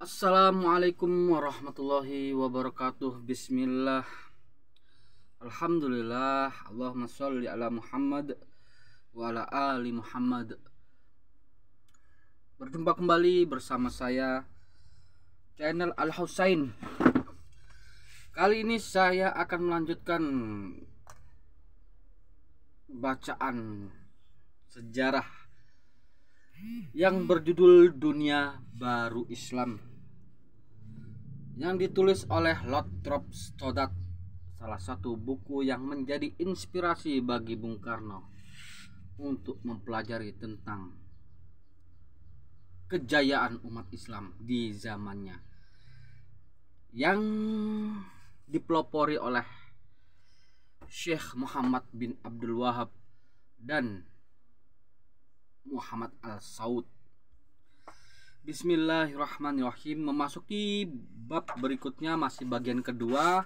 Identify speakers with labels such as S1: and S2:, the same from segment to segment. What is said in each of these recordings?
S1: Assalamualaikum warahmatullahi wabarakatuh Bismillah Alhamdulillah Allahumma sholli ala Muhammad Wa ala ali Muhammad Berjumpa kembali bersama saya Channel Al Husain Kali ini saya akan melanjutkan Bacaan Sejarah yang berjudul Dunia Baru Islam yang ditulis oleh Lothrop Stoddard, salah satu buku yang menjadi inspirasi bagi Bung Karno untuk mempelajari tentang kejayaan umat Islam di zamannya yang dipelopori oleh Syekh Muhammad bin Abdul Wahab dan Muhammad Al-Saud Bismillahirrahmanirrahim memasuki bab berikutnya masih bagian kedua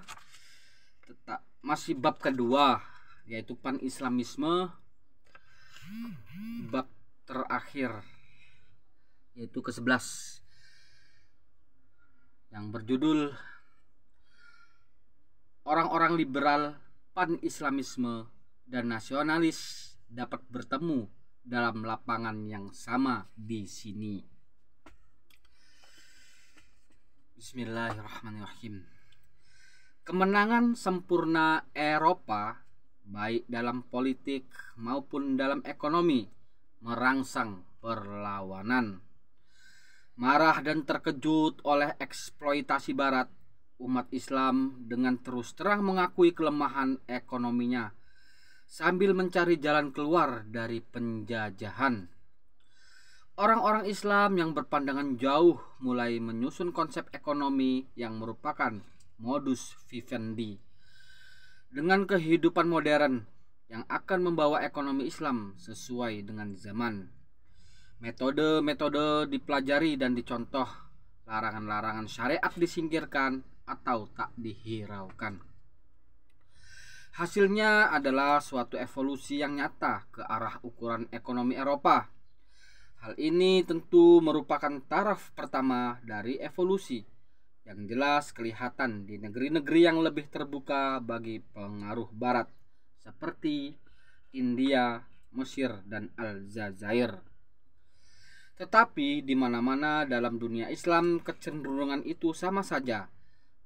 S1: tetap masih bab kedua yaitu pan Islamisme bab terakhir yaitu ke-11 yang berjudul orang-orang liberal pan Islamisme dan nasionalis dapat bertemu dalam lapangan yang sama di sini. Bismillahirrahmanirrahim. Kemenangan sempurna Eropa baik dalam politik maupun dalam ekonomi merangsang perlawanan. Marah dan terkejut oleh eksploitasi barat, umat Islam dengan terus terang mengakui kelemahan ekonominya sambil mencari jalan keluar dari penjajahan. Orang-orang Islam yang berpandangan jauh mulai menyusun konsep ekonomi yang merupakan modus vivendi dengan kehidupan modern yang akan membawa ekonomi Islam sesuai dengan zaman. Metode-metode dipelajari dan dicontoh, larangan-larangan syariat disingkirkan atau tak dihiraukan. Hasilnya adalah suatu evolusi yang nyata ke arah ukuran ekonomi Eropa Hal ini tentu merupakan taraf pertama dari evolusi yang jelas kelihatan di negeri-negeri yang lebih terbuka bagi pengaruh barat seperti India, Mesir, dan Aljazair. Tetapi di mana-mana dalam dunia Islam kecenderungan itu sama saja.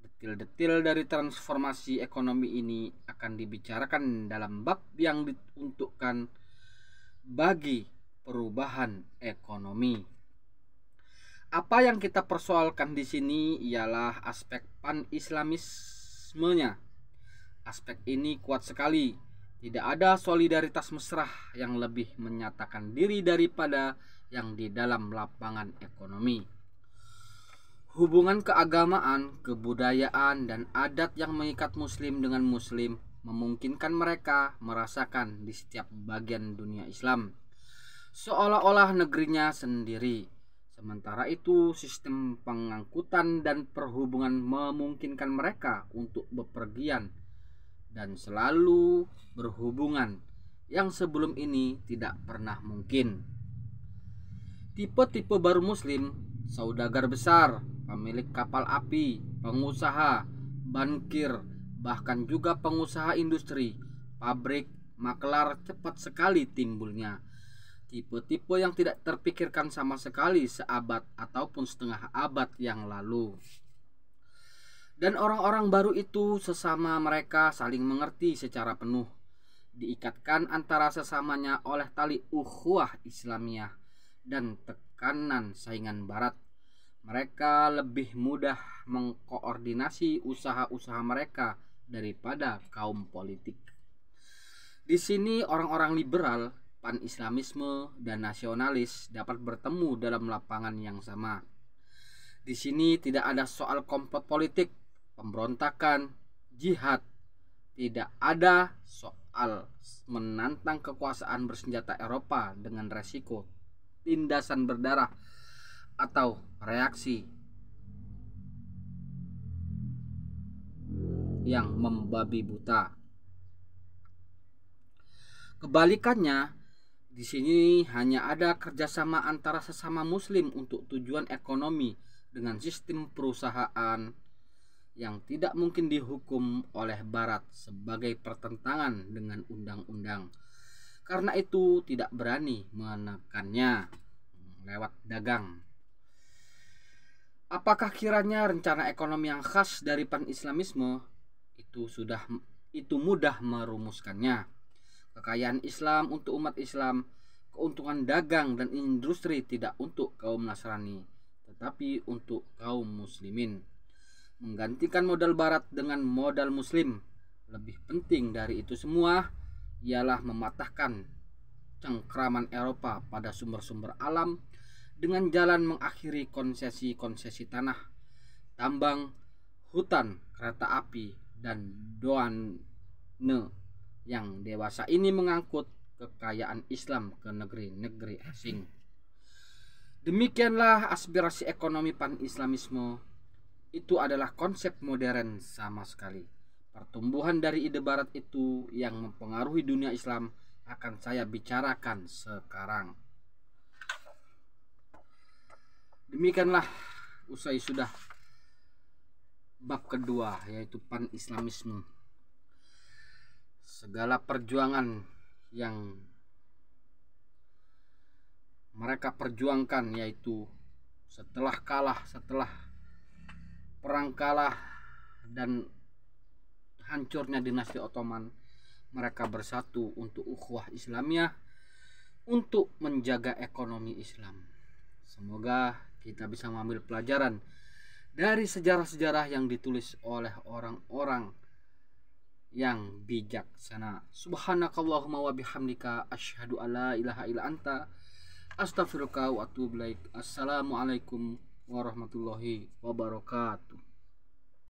S1: Detil-detil dari transformasi ekonomi ini akan dibicarakan dalam bab yang diuntukkan bagi perubahan ekonomi. Apa yang kita persoalkan di sini ialah aspek pan-islamismenya. Aspek ini kuat sekali. Tidak ada solidaritas mesra yang lebih menyatakan diri daripada yang di dalam lapangan ekonomi. Hubungan keagamaan, kebudayaan, dan adat yang mengikat Muslim dengan Muslim memungkinkan mereka merasakan di setiap bagian dunia Islam seolah-olah negerinya sendiri. Sementara itu, sistem pengangkutan dan perhubungan memungkinkan mereka untuk bepergian dan selalu berhubungan yang sebelum ini tidak pernah mungkin. Tipe-tipe baru Muslim, saudagar besar, pemilik kapal api, pengusaha, bankir, bahkan juga pengusaha industri, pabrik, maklar cepat sekali timbulnya tipe-tipe yang tidak terpikirkan sama sekali seabad ataupun setengah abad yang lalu. Dan orang-orang baru itu sesama mereka saling mengerti secara penuh, diikatkan antara sesamanya oleh tali ukhuwah Islamiah dan tekanan saingan barat. Mereka lebih mudah mengkoordinasi usaha-usaha mereka daripada kaum politik. Di sini orang-orang liberal pan-Islamisme dan nasionalis dapat bertemu dalam lapangan yang sama. Di sini tidak ada soal komplot politik, pemberontakan, jihad. Tidak ada soal menantang kekuasaan bersenjata Eropa dengan resiko tindasan berdarah atau reaksi yang membabi buta. Kebalikannya, di sini hanya ada kerjasama antara sesama muslim untuk tujuan ekonomi dengan sistem perusahaan yang tidak mungkin dihukum oleh Barat sebagai pertentangan dengan undang-undang. Karena itu tidak berani menekannya lewat dagang. Apakah kiranya rencana ekonomi yang khas dari pan-islamisme itu sudah itu mudah merumuskannya? kekayaan Islam untuk umat Islam, keuntungan dagang dan industri tidak untuk kaum Nasrani, tetapi untuk kaum Muslimin. Menggantikan modal Barat dengan modal Muslim, lebih penting dari itu semua ialah mematahkan cengkraman Eropa pada sumber-sumber alam dengan jalan mengakhiri konsesi-konsesi tanah, tambang, hutan, kereta api, dan doane yang dewasa ini mengangkut kekayaan Islam ke negeri-negeri asing. Demikianlah aspirasi ekonomi pan-Islamisme itu adalah konsep modern sama sekali. Pertumbuhan dari ide barat itu yang mempengaruhi dunia Islam akan saya bicarakan sekarang. Demikianlah usai sudah bab kedua yaitu pan-islamisme segala perjuangan yang mereka perjuangkan yaitu setelah kalah, setelah perang kalah dan hancurnya dinasti Ottoman, mereka bersatu untuk ukhuwah Islamiyah untuk menjaga ekonomi Islam. Semoga kita bisa mengambil pelajaran dari sejarah-sejarah yang ditulis oleh orang-orang yang bijaksana. Subhanakallahumma wa bihamdika asyhadu alla ilaha illa anta astaghfiruka wa atubu ilaik. Assalamualaikum warahmatullahi wabarakatuh.